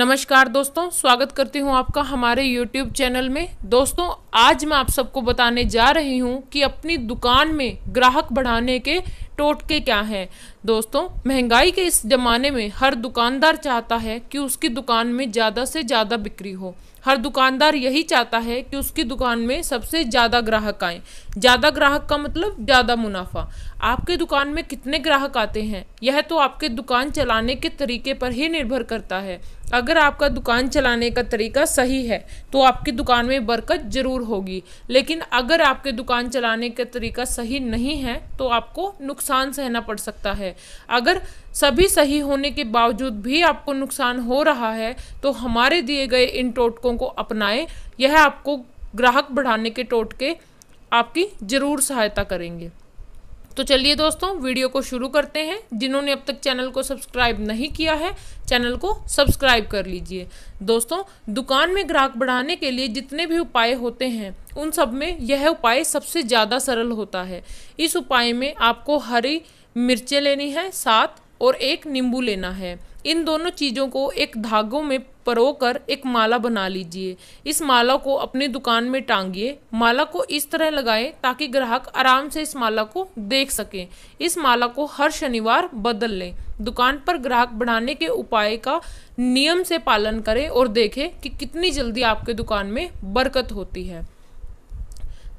नमस्कार दोस्तों स्वागत करती हूँ आपका हमारे YouTube चैनल में दोस्तों आज मैं आप सबको बताने जा रही हूँ कि अपनी दुकान में ग्राहक बढ़ाने के टोटके क्या हैं दोस्तों महंगाई के इस ज़माने में हर दुकानदार चाहता है कि उसकी दुकान में ज़्यादा से ज़्यादा बिक्री हो हर दुकानदार यही चाहता है कि उसकी दुकान में सबसे ज़्यादा ग्राहक आए ज़्यादा ग्राहक का मतलब ज़्यादा मुनाफा आपके दुकान में कितने ग्राहक आते हैं यह तो आपके दुकान चलाने के तरीके पर ही निर्भर करता है अगर आपका दुकान चलाने का तरीका सही है तो आपकी दुकान में बरकत ज़रूर होगी लेकिन अगर आपके दुकान चलाने का तरीका सही नहीं है तो आपको नुकसान सहना पड़ सकता है है अगर सभी सही होने के बावजूद भी आपको नुकसान हो रहा है तो हमारे दिए गए इन टोटकों को अपनाएं यह आपको ग्राहक बढ़ाने के टोटके आपकी ज़रूर सहायता करेंगे तो चलिए दोस्तों वीडियो को शुरू करते हैं जिन्होंने अब तक चैनल को सब्सक्राइब नहीं किया है चैनल को सब्सक्राइब कर लीजिए दोस्तों दुकान में ग्राहक बढ़ाने के लिए जितने भी उपाय होते हैं उन सब में यह उपाय सबसे ज़्यादा सरल होता है इस उपाय में आपको हरी मिर्चें लेनी है सात और एक नींबू लेना है इन दोनों चीज़ों को एक धागों में परो कर एक माला बना लीजिए इस माला को अपनी दुकान में टांगिए माला को इस तरह लगाएं ताकि ग्राहक आराम से इस माला को देख सकें इस माला को हर शनिवार बदल लें दुकान पर ग्राहक बढ़ाने के उपाय का नियम से पालन करें और देखें कि कितनी जल्दी आपके दुकान में बरकत होती है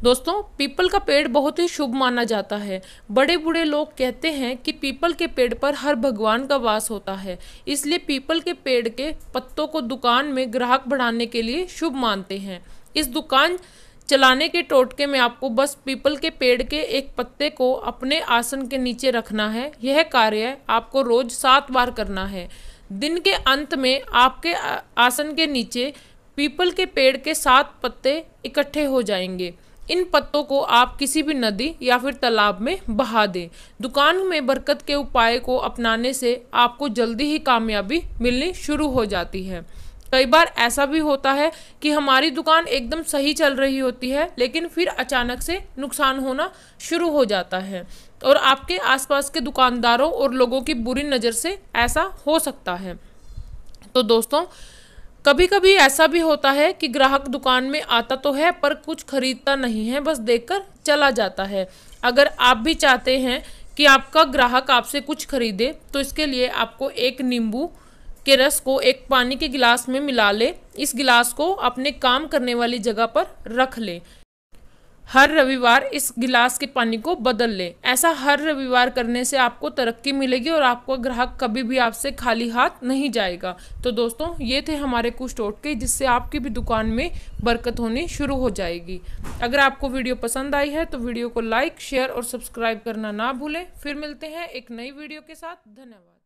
दोस्तों पीपल का पेड़ बहुत ही शुभ माना जाता है बड़े बूढ़े लोग कहते हैं कि पीपल के पेड़ पर हर भगवान का वास होता है इसलिए पीपल के पेड़ के पत्तों को दुकान में ग्राहक बढ़ाने के लिए शुभ मानते हैं इस दुकान चलाने के टोटके में आपको बस पीपल के पेड़ के एक पत्ते को अपने आसन के नीचे रखना है यह कार्य आपको रोज सात बार करना है दिन के अंत में आपके आसन के नीचे पीपल के पेड़ के सात पत्ते इकट्ठे हो जाएंगे इन पत्तों को आप किसी भी नदी या फिर तालाब में बहा दें दुकान में बरकत के उपाय को अपनाने से आपको जल्दी ही कामयाबी मिलनी शुरू हो जाती है कई बार ऐसा भी होता है कि हमारी दुकान एकदम सही चल रही होती है लेकिन फिर अचानक से नुकसान होना शुरू हो जाता है और आपके आसपास के दुकानदारों और लोगों की बुरी नज़र से ऐसा हो सकता है तो दोस्तों कभी कभी ऐसा भी होता है कि ग्राहक दुकान में आता तो है पर कुछ खरीदता नहीं है बस देखकर चला जाता है अगर आप भी चाहते हैं कि आपका ग्राहक आपसे कुछ खरीदे तो इसके लिए आपको एक नींबू के रस को एक पानी के गिलास में मिला ले इस गिलास को अपने काम करने वाली जगह पर रख ले हर रविवार इस गिलास के पानी को बदल लें ऐसा हर रविवार करने से आपको तरक्की मिलेगी और आपका ग्राहक कभी भी आपसे खाली हाथ नहीं जाएगा तो दोस्तों ये थे हमारे कुछ टोटके जिससे आपकी भी दुकान में बरकत होनी शुरू हो जाएगी अगर आपको वीडियो पसंद आई है तो वीडियो को लाइक शेयर और सब्सक्राइब करना ना भूलें फिर मिलते हैं एक नई वीडियो के साथ धन्यवाद